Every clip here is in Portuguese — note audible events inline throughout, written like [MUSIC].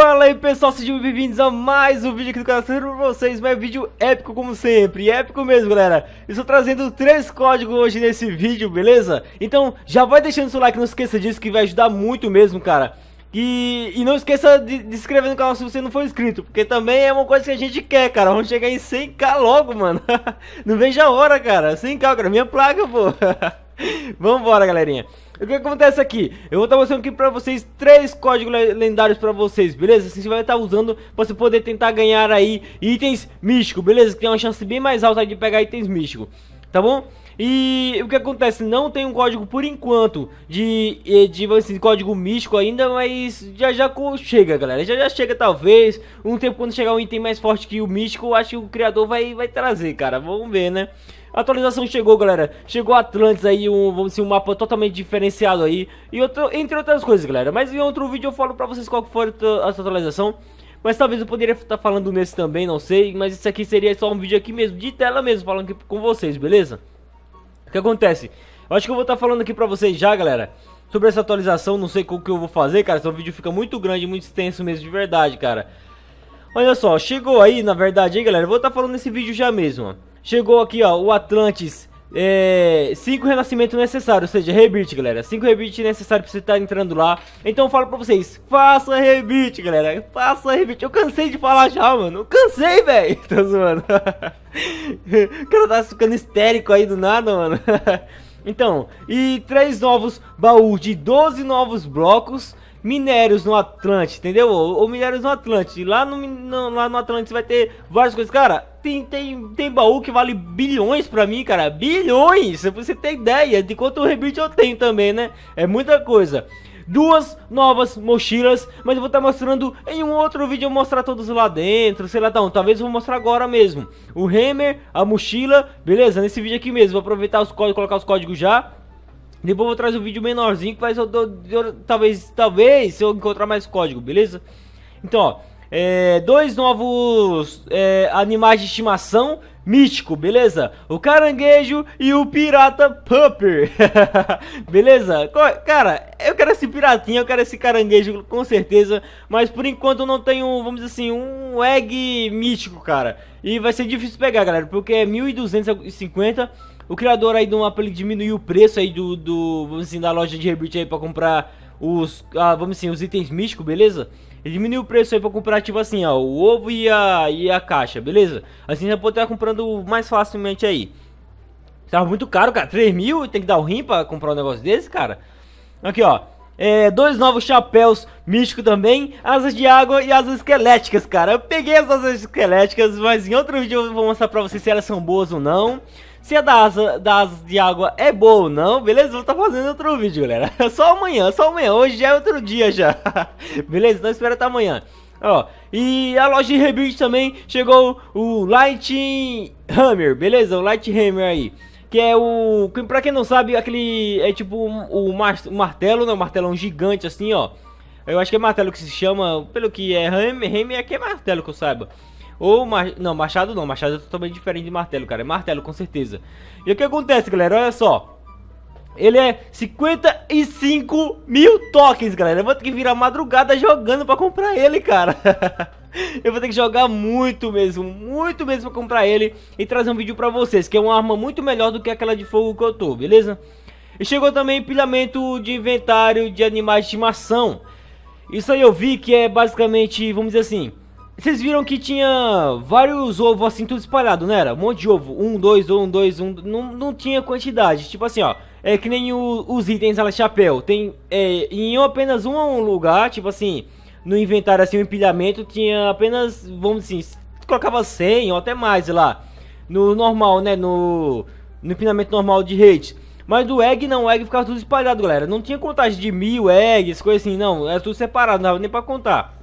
Fala aí pessoal, sejam bem-vindos a mais um vídeo aqui do canal Trazendo pra vocês, mais é vídeo épico como sempre, épico mesmo galera Estou trazendo três códigos hoje nesse vídeo, beleza? Então já vai deixando seu like, não esqueça disso que vai ajudar muito mesmo cara e, e, não esqueça de, de se inscrever no canal se você não for inscrito, porque também é uma coisa que a gente quer, cara. Vamos chegar em 100k logo, mano. [LAUGHS] não veja a hora, cara. 100k, cara. Minha placa, pô. [LAUGHS] Vambora, galerinha. O que acontece aqui? Eu vou estar mostrando aqui pra vocês três códigos lendários pra vocês, beleza? Assim você vai estar usando pra você poder tentar ganhar aí itens místicos, beleza? Que tem uma chance bem mais alta de pegar itens místicos, tá bom? E o que acontece? Não tem um código por enquanto de, de assim, código místico ainda, mas já já chega, galera. Já já chega, talvez. Um tempo quando chegar um item mais forte que o místico, eu acho que o criador vai, vai trazer, cara. Vamos ver, né? A atualização chegou, galera. Chegou Atlantis aí, um, vamos dizer, um mapa totalmente diferenciado aí. E outro, entre outras coisas, galera. Mas em outro vídeo eu falo pra vocês qual que foi a atualização. Mas talvez eu poderia estar tá falando nesse também, não sei. Mas isso aqui seria só um vídeo aqui mesmo, de tela mesmo, falando aqui com vocês, beleza? O que acontece? Eu acho que eu vou estar tá falando aqui pra vocês já, galera. Sobre essa atualização, não sei o que eu vou fazer, cara. Esse vídeo fica muito grande, muito extenso mesmo, de verdade, cara. Olha só, chegou aí, na verdade, hein, galera. Eu vou estar tá falando nesse vídeo já mesmo, ó. Chegou aqui, ó, o Atlantis. É, cinco renascimentos necessários, ou seja, rebite, galera cinco rebite necessário pra você estar tá entrando lá Então eu falo pra vocês, faça rebite, galera Faça rebite, eu cansei de falar já, mano Eu cansei, velho [LAUGHS] Tô zoando [LAUGHS] O cara tá ficando histérico aí do nada, mano [LAUGHS] Então, e três novos baús de 12 novos blocos minérios no Atlante entendeu? Ou, ou minérios no Atlante Lá no, no, lá no você vai ter várias coisas. Cara, tem, tem, tem baú que vale bilhões pra mim, cara. Bilhões! você tem ideia de quanto rebite eu tenho também, né? É muita coisa duas novas mochilas, mas eu vou estar tá mostrando em um outro vídeo, eu mostrar todos lá dentro, sei lá, então talvez eu vou mostrar agora mesmo. O Hammer, a mochila, beleza, nesse vídeo aqui mesmo, vou aproveitar os códigos, colocar os códigos já. Depois eu vou trazer um vídeo menorzinho, mas eu, eu, eu, talvez, talvez, se eu encontrar mais código, beleza? Então, ó, é, dois novos é, animais de estimação mítico, beleza? O caranguejo e o pirata Pupper, [LAUGHS] beleza? Cara, eu quero esse piratinha, eu quero esse caranguejo com certeza, mas por enquanto eu não tenho, vamos dizer assim, um egg mítico, cara. E vai ser difícil pegar, galera, porque é 1250. O criador aí do mapa ele diminuiu o preço aí do, do vamos assim, da loja de rebirth aí para comprar os, ah, vamos assim, os itens míticos, beleza? Ele diminuiu o preço aí pra comprar, tipo assim, ó, o ovo e a, e a caixa, beleza? Assim já pode estar comprando mais facilmente aí. Tava muito caro, cara. 3 mil, tem que dar o um rim pra comprar um negócio desse, cara. Aqui, ó. É, dois novos chapéus místicos também, asas de água e asas esqueléticas, cara. Eu peguei as asas esqueléticas, mas em outro vídeo eu vou mostrar pra vocês se elas são boas ou não se é a das de água é boa ou não, beleza? Vou estar tá fazendo outro vídeo, galera. [LAUGHS] É só amanhã, só amanhã. Hoje já é outro dia já. [LAUGHS] beleza? Então espera até amanhã. Ó, e a loja de rebuild também chegou o Light Hammer, beleza? O Light Hammer aí. Que é o. Pra quem não sabe, aquele. É tipo o, o martelo, né? O martelão gigante assim, ó. Eu acho que é martelo que se chama. Pelo que é Hammer, Hammer é que é martelo que eu saiba. Ou, não, machado não, machado é totalmente diferente de martelo, cara, é martelo com certeza. E o que acontece, galera, olha só. Ele é 55 mil tokens, galera. Eu vou ter que virar madrugada jogando pra comprar ele, cara. [LAUGHS] Eu vou ter que jogar muito mesmo, muito mesmo pra comprar ele e trazer um vídeo pra vocês, que é uma arma muito melhor do que aquela de fogo que eu tô, beleza? E chegou também empilhamento de inventário de animais de estimação. Isso aí eu vi que é basicamente, vamos dizer assim, vocês viram que tinha vários ovos assim, tudo espalhado, não era? Um monte de ovo. Um, dois, um, dois, um. Não, não tinha quantidade. Tipo assim, ó. É que nem o, os itens lá chapéu. Tem. É, em apenas um lugar, tipo assim. No inventário, assim, o empilhamento tinha apenas. Vamos assim. Colocava 100 ou até mais lá. No normal, né? No. No normal de rede. Mas do egg não, o egg ficava tudo espalhado, galera. Não tinha contagem de mil eggs, coisa assim, não. Era tudo separado, não dava nem pra contar.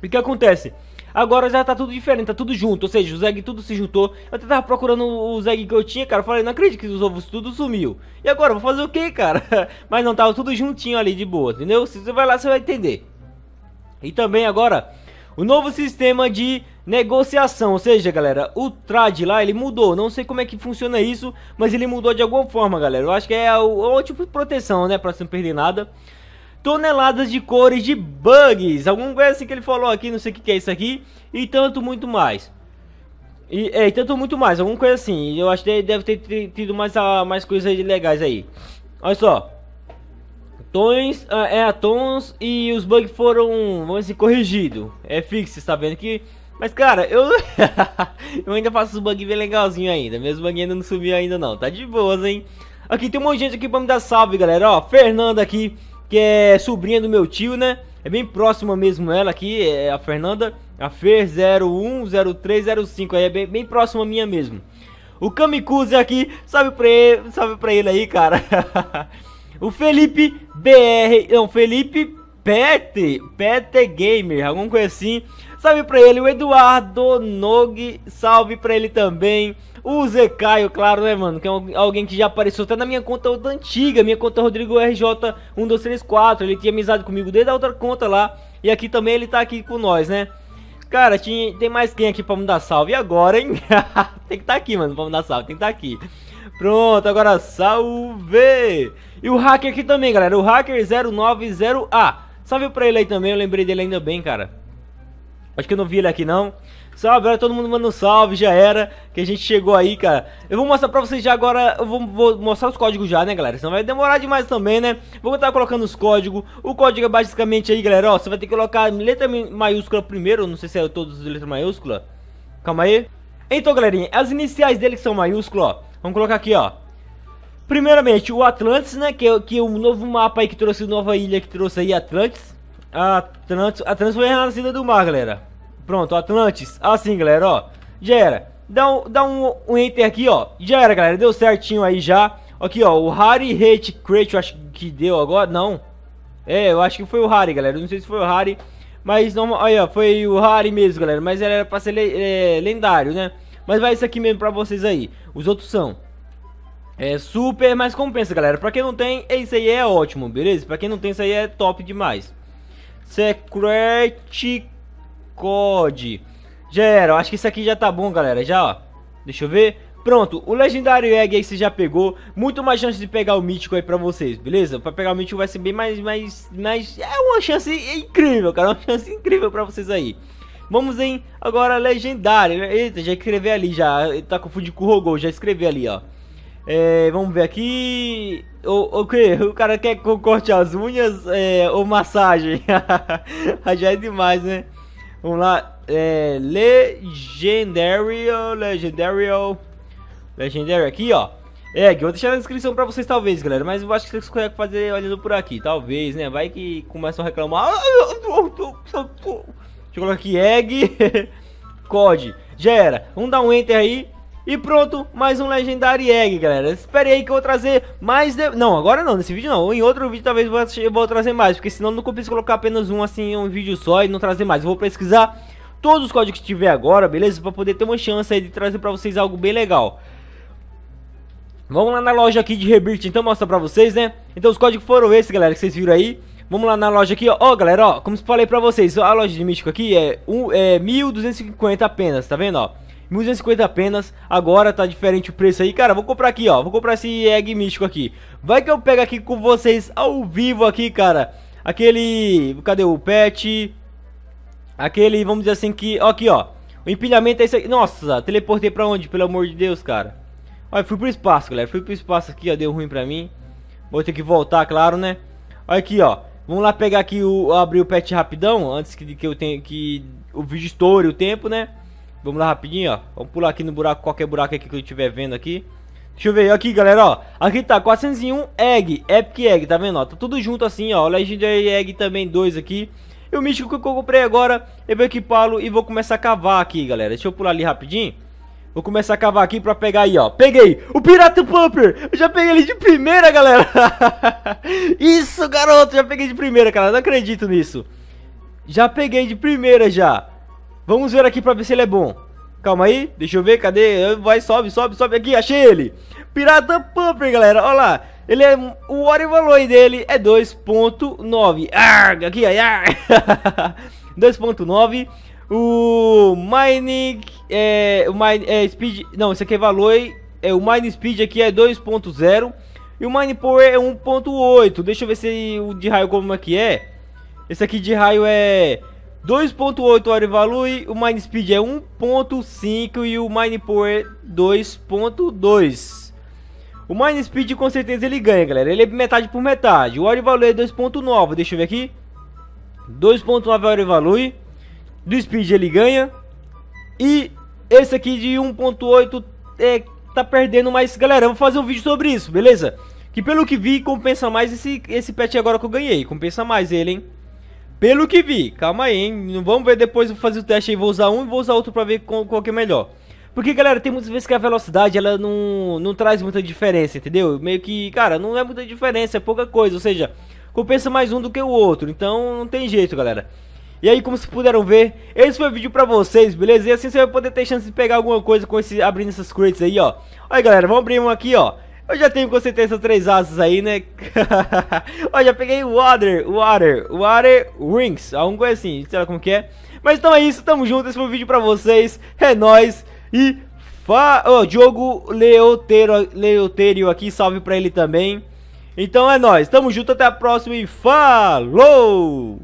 o que acontece? Agora já tá tudo diferente, tá tudo junto, ou seja, o Zeg tudo se juntou. Eu até tava procurando o Zeg que eu tinha, cara, eu falei, não acredito que os ovos tudo sumiu. E agora, vou fazer o que, cara? [LAUGHS] Mas não, tava tudo juntinho ali, de boa, entendeu? Se você vai lá, você vai entender. E também agora, o novo sistema de negociação, ou seja, galera, o trade lá, ele mudou, não sei como é que funciona isso, mas ele mudou de alguma forma, galera. Eu acho que é o, o é tipo de proteção, né, pra você não perder nada toneladas de cores de bugs, alguma coisa assim que ele falou aqui, não sei o que, é isso aqui, e tanto muito mais. E, é, e tanto muito mais, alguma coisa assim. Eu acho que deve ter tido mais, a, ah, mais coisas legais aí. Olha só. Tons, ah, é, tons e os bugs foram, vamos dizer, assim, corrigidos. É fixo, está vendo que mas, cara, eu... [LAUGHS] eu ainda faço os bugs bem legalzinho ainda. Meus bugs ainda não subiu ainda não. Tá de boas, hein? Aqui, tem um monte de gente aqui pra me dar salve, galera. Ó, Fernanda aqui que é sobrinha do meu tio, né? É bem próxima mesmo ela aqui, é a Fernanda, a Fer 010305, aí é bem, bem próxima minha mesmo. O Kamikuze aqui, salve pra ele, salve pra ele aí, cara. [LAUGHS] o Felipe BR, não, é Felipe Pete, Pete Gamer, alguma coisa assim. Salve pra ele, o Eduardo Nogue. Salve pra ele também. O Zecaio, claro, né, mano? Que é alguém que já apareceu até na minha conta antiga, minha conta Rodrigo RJ1234. Ele tinha amizade comigo desde a outra conta lá. E aqui também ele tá aqui com nós, né? Cara, tinha, tem mais quem aqui pra dar salve? agora, hein? [LAUGHS] tem que estar tá aqui, mano, pra dar salve, tem que estar tá aqui. Pronto, agora salve! E o hacker aqui também, galera. O hacker 090A. Salve pra ele aí também, eu lembrei dele ainda bem, cara. Acho que eu não vi ele aqui não. Salve, galera, todo mundo manda um salve, já era. Que a gente chegou aí, cara. Eu vou mostrar pra vocês já agora. Eu vou, vou mostrar os códigos já, né, galera? Senão vai demorar demais também, né? Vou estar colocando os códigos. O código é basicamente aí, galera. Ó, você vai ter que colocar letra maiúscula primeiro. Não sei se é todos letras letra maiúscula. Calma aí. Então, galerinha, as iniciais dele que são maiúsculas, ó. Vamos colocar aqui, ó. Primeiramente, o Atlantis, né? Que é, que é o novo mapa aí que trouxe, nova ilha que trouxe aí, Atlantis. Atlantis. Atlantis foi renascida do mar, galera. Pronto, Atlantis. Assim, galera, ó. Já era. Dá um, dá um, um enter aqui, ó. Já era, galera. Deu certinho aí já. Aqui, ó. O Harry Hate Crate, eu acho que deu agora. Não. É, eu acho que foi o Harry, galera. Não sei se foi o Harry. Mas, não, aí, ó. Foi o Harry mesmo, galera. Mas era pra ser é, lendário, né? Mas vai isso aqui mesmo pra vocês aí. Os outros são. É super, mas compensa, galera. Pra quem não tem, isso aí é ótimo, beleza? Pra quem não tem, isso aí é top demais. Secret Code. Já era, acho que isso aqui já tá bom, galera. Já, ó. Deixa eu ver. Pronto, o Legendário Egg aí você já pegou, muito mais chance de pegar o Mítico aí pra vocês, beleza? Pra pegar o Mítico vai ser bem mais, mais, mais... É uma chance incrível, cara, uma chance incrível pra vocês aí. Vamos em, agora, Legendário. Eita, já escrevi ali, já, tá confundido com o Rogol, já escrevi ali, ó. É, vamos ver aqui. O, o que? O cara quer que eu corte as unhas é, ou massagem? [LAUGHS] Já é demais, né? Vamos lá. É, legendary, legendary, legendary aqui, ó. É, eu vou deixar na descrição pra vocês, talvez, galera. Mas eu acho que vocês conseguem fazer olhando por aqui, talvez, né? Vai que começam a reclamar. Ah, Deixa eu colocar aqui, egg, [LAUGHS] code Já era. Vamos dar um enter aí. E pronto, mais um Legendary Egg, galera. Esperei aí que eu vou trazer mais... De... Não, agora não, nesse vídeo não. Em outro vídeo talvez eu vou trazer mais, porque senão não compensa colocar apenas um assim, um vídeo só e não trazer mais. Eu vou pesquisar todos os códigos que tiver agora, beleza? Pra poder ter uma chance aí de trazer pra vocês algo bem legal. Vamos lá na loja aqui de Rebirth, então mostra pra vocês, né? Então os códigos foram esses, galera, que vocês viram aí. Vamos lá na loja aqui, ó. Ó, galera, ó, como eu falei pra vocês, a loja de místico aqui é, um, é 1.250 apenas, tá vendo, ó? 1.250 apenas. Agora tá diferente o preço aí. Cara, vou comprar aqui, ó. Vou comprar esse egg místico aqui. Vai que eu pego aqui com vocês ao vivo aqui, cara. Aquele... Cadê o pet? Aquele, vamos dizer assim que... Ó, aqui, ó. O empilhamento é isso aqui. Nossa, teleportei pra onde? Pelo amor de Deus, cara. Olha, fui pro espaço, galera. Fui pro espaço aqui, ó. Deu ruim pra mim. Vou ter que voltar, claro, né? Olha aqui, ó. Vamos lá pegar aqui o... Abrir o pet rapidão. Antes que, que eu tenha... Que o vídeo estoure o tempo, né? Vamos lá rapidinho, ó. Vamos pular aqui no buraco, qualquer buraco aqui que eu estiver vendo aqui. Deixa eu ver aqui, galera, ó. Aqui tá 401 Egg, Epic Egg, tá vendo, ó? Tá tudo junto assim, ó. Legendary Egg também, dois aqui. E o místico que eu comprei agora, eu vou equipá-lo e vou começar a cavar aqui, galera. Deixa eu pular ali rapidinho. Vou começar a cavar aqui pra pegar aí, ó. Peguei o Pirata Pumper. Eu já peguei ele de primeira, galera. [LAUGHS] Isso, garoto. Já peguei de primeira, cara. Não acredito nisso. Já peguei de primeira, já. Vamos ver aqui pra ver se ele é bom. Calma aí, deixa eu ver, cadê? Ah, vai, sobe, sobe, sobe. Aqui, achei ele. Pirata Pumper, galera, olha lá. Ele é, o hora value valor dele é 2.9. Arg, aqui, aí, 2.9. [LAUGHS] O Mining, é, o mining é, Speed, não, esse aqui é valor, é, o Mine Speed aqui é 2.0. E o Mine Power é 1.8. Deixa eu ver se o de raio como é que é. Esse aqui de raio é 2.8 Hora Value, o Mine Speed é 1.5 e o Mine Power 2.2. O Mine Speed com certeza ele ganha, galera. Ele é metade por metade. O Hora Value é 2.9, deixa eu ver aqui. 2.9 Hora Value. Do Speed ele ganha. E esse aqui de 1.8 é, tá perdendo, mas galera, eu vou fazer um vídeo sobre isso, beleza? Que pelo que vi, compensa mais esse, esse pet agora que eu ganhei. Compensa mais ele, hein? Pelo que vi, calma aí, hein? Vamos ver depois, vou fazer o teste aí, vou usar um e vou usar outro pra ver qual, qual que é melhor. Porque, galera, tem muitas vezes que a velocidade, ela não, não traz muita diferença, entendeu? Meio que, cara, não é muita diferença, é pouca coisa, ou seja, compensa mais um do que o outro, então não tem jeito, galera. E aí, como vocês puderam ver, esse foi o vídeo pra vocês, beleza? E assim você vai poder ter chance de pegar alguma coisa com esse, abrindo essas crates aí, ó. Olha, galera, vamos abrir um aqui, ó. Eu já tenho com certeza três asas aí, né? Ó, [LAUGHS] já peguei Water, Water, Water Rings. Algo coisa assim, sei lá como que é. Mas então é isso, tamo junto. Esse foi o vídeo pra vocês. É nóis. E fa... Oh, Diogo Leoteiro, Leoteiro aqui, salve pra ele também. Então é nóis, tamo junto, até a próxima e falou!